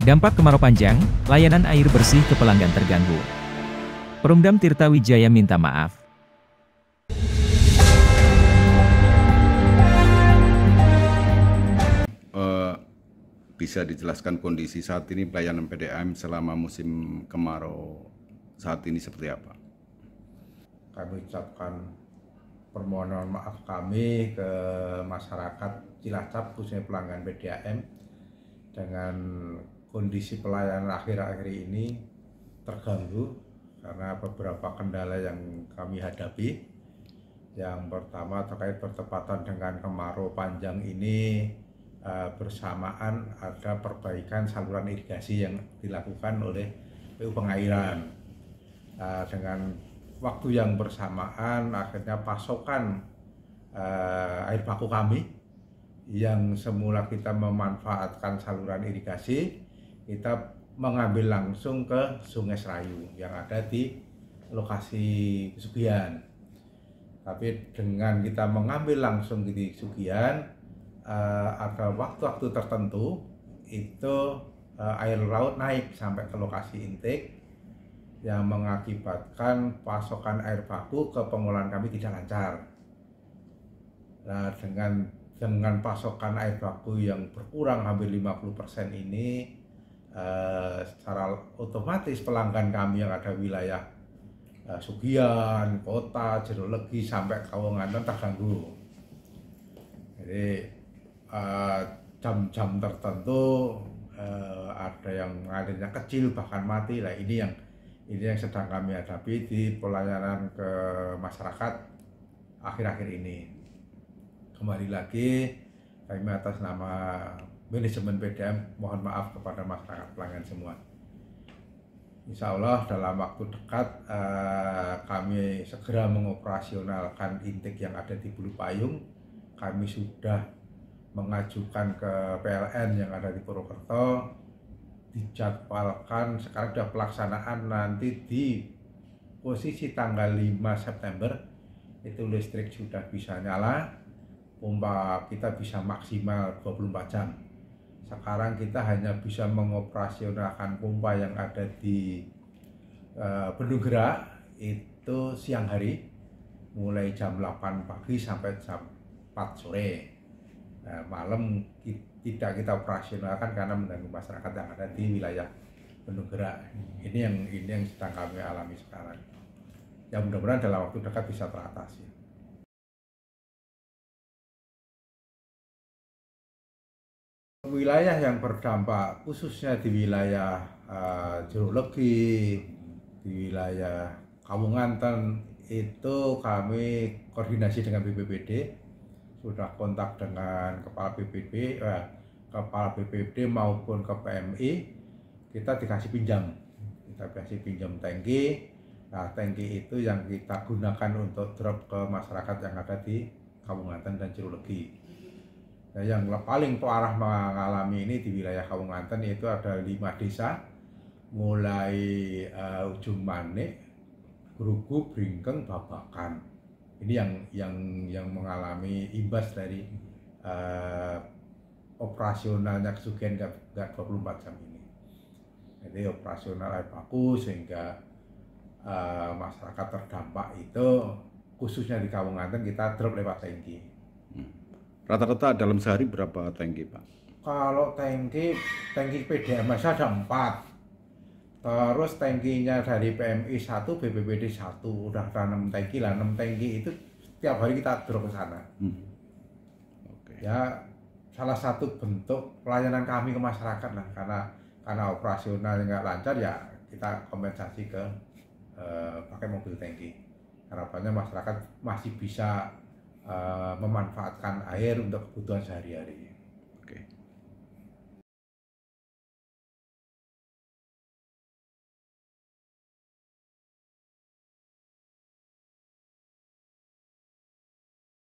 Dampak kemarau panjang, layanan air bersih ke pelanggan terganggu. Perumdam Tirta Wijaya minta maaf. Uh, bisa dijelaskan kondisi saat ini pelayanan PDAM selama musim kemarau saat ini seperti apa? Kami ucapkan permohonan maaf kami ke masyarakat Cilacap khususnya pelanggan PDAM dengan kondisi pelayanan akhir-akhir ini terganggu karena beberapa kendala yang kami hadapi. Yang pertama terkait bertepatan dengan kemarau panjang ini eh, bersamaan ada perbaikan saluran irigasi yang dilakukan oleh PU Pengairan. Eh, dengan waktu yang bersamaan akhirnya pasokan eh, air baku kami yang semula kita memanfaatkan saluran irigasi kita mengambil langsung ke Sungai Serayu yang ada di lokasi Sugian. Tapi dengan kita mengambil langsung di Sugian, uh, eh, ada waktu-waktu tertentu itu eh, air laut naik sampai ke lokasi intake yang mengakibatkan pasokan air baku ke pengolahan kami tidak lancar. Nah, dengan dengan pasokan air baku yang berkurang hampir 50% ini Eh, secara otomatis pelanggan kami yang ada wilayah eh, Sugian, Kota, Jerolegi sampai Kawangan kan terganggu. Jadi eh, jam-jam tertentu eh, ada yang akhirnya kecil bahkan mati lah ini yang ini yang sedang kami hadapi di pelayanan ke masyarakat akhir-akhir ini. Kembali lagi kami atas nama manajemen PDM mohon maaf kepada masyarakat pelanggan semua. Insya Allah dalam waktu dekat eh, kami segera mengoperasionalkan intik yang ada di Bulu Payung. Kami sudah mengajukan ke PLN yang ada di Purwokerto dijadwalkan sekarang sudah pelaksanaan nanti di posisi tanggal 5 September itu listrik sudah bisa nyala pompa kita bisa maksimal 24 jam sekarang kita hanya bisa mengoperasionalkan pompa yang ada di uh, eh, Bendung Gerak itu siang hari mulai jam 8 pagi sampai jam 4 sore. Nah, malam tidak kita operasionalkan karena mengganggu masyarakat yang ada di wilayah Bendung Gerak. Ini yang ini yang sedang kami alami sekarang. Yang mudah-mudahan dalam waktu dekat bisa teratasi. wilayah yang berdampak khususnya di wilayah uh, Jeruk Legi, di wilayah Kamunganten itu kami koordinasi dengan BPBD sudah kontak dengan kepala BPBD eh, kepala BPPD maupun ke PMI kita dikasih pinjam kita kasih pinjam tangki nah tangki itu yang kita gunakan untuk drop ke masyarakat yang ada di Kamunganten dan Jeruk Nah, yang paling parah mengalami ini di wilayah Kabupaten itu ada lima desa, mulai uh, ujung manik, Grugu, Bringkeng, Babakan. Ini yang yang yang mengalami imbas dari uh, operasionalnya kesugihan nggak 24 jam ini. Jadi operasional air baku sehingga uh, masyarakat terdampak itu khususnya di Kabupaten kita drop lewat tanki. Rata-rata dalam sehari berapa tangki Pak? Kalau tangki, tangki PDMS ada 4 Terus tangkinya dari PMI 1, BPBD 1, udah ada 6 tangki lah. 6 tangki itu setiap hari kita drop ke sana. Hmm. Okay. Ya salah satu bentuk pelayanan kami ke masyarakat lah karena karena operasionalnya nggak lancar ya kita kompensasi ke uh, pakai mobil tangki. Harapannya masyarakat masih bisa Eh, memanfaatkan air untuk kebutuhan sehari-hari.